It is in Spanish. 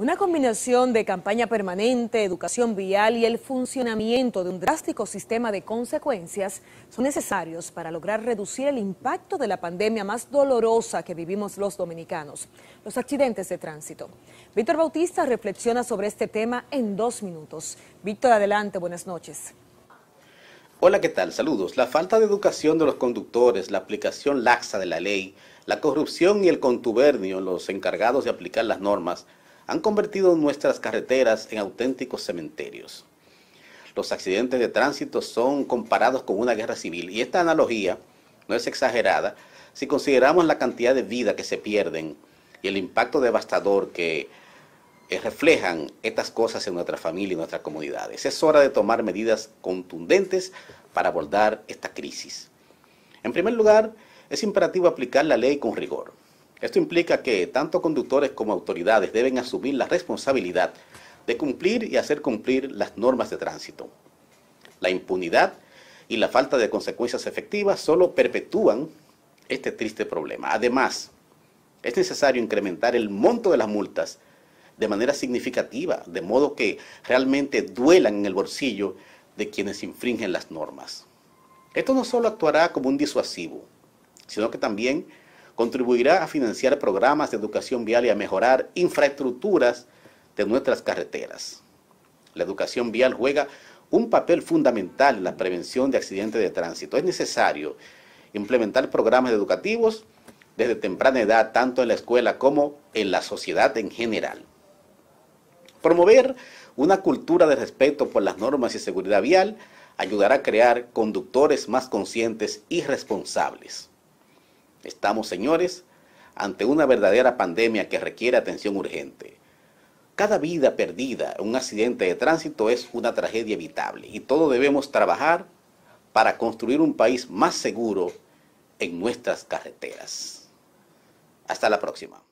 Una combinación de campaña permanente, educación vial y el funcionamiento de un drástico sistema de consecuencias son necesarios para lograr reducir el impacto de la pandemia más dolorosa que vivimos los dominicanos, los accidentes de tránsito. Víctor Bautista reflexiona sobre este tema en dos minutos. Víctor, adelante, buenas noches. Hola, ¿qué tal? Saludos. La falta de educación de los conductores, la aplicación laxa de la ley, la corrupción y el contubernio en los encargados de aplicar las normas han convertido nuestras carreteras en auténticos cementerios. Los accidentes de tránsito son comparados con una guerra civil y esta analogía no es exagerada si consideramos la cantidad de vida que se pierden y el impacto devastador que eh, reflejan estas cosas en nuestra familia y nuestras comunidades. Es hora de tomar medidas contundentes para abordar esta crisis. En primer lugar, es imperativo aplicar la ley con rigor. Esto implica que tanto conductores como autoridades deben asumir la responsabilidad de cumplir y hacer cumplir las normas de tránsito. La impunidad y la falta de consecuencias efectivas solo perpetúan este triste problema. Además, es necesario incrementar el monto de las multas de manera significativa, de modo que realmente duelan en el bolsillo de quienes infringen las normas. Esto no solo actuará como un disuasivo, sino que también contribuirá a financiar programas de educación vial y a mejorar infraestructuras de nuestras carreteras. La educación vial juega un papel fundamental en la prevención de accidentes de tránsito. Es necesario implementar programas educativos desde temprana edad, tanto en la escuela como en la sociedad en general. Promover una cultura de respeto por las normas y seguridad vial ayudará a crear conductores más conscientes y responsables. Estamos, señores, ante una verdadera pandemia que requiere atención urgente. Cada vida perdida en un accidente de tránsito es una tragedia evitable y todos debemos trabajar para construir un país más seguro en nuestras carreteras. Hasta la próxima.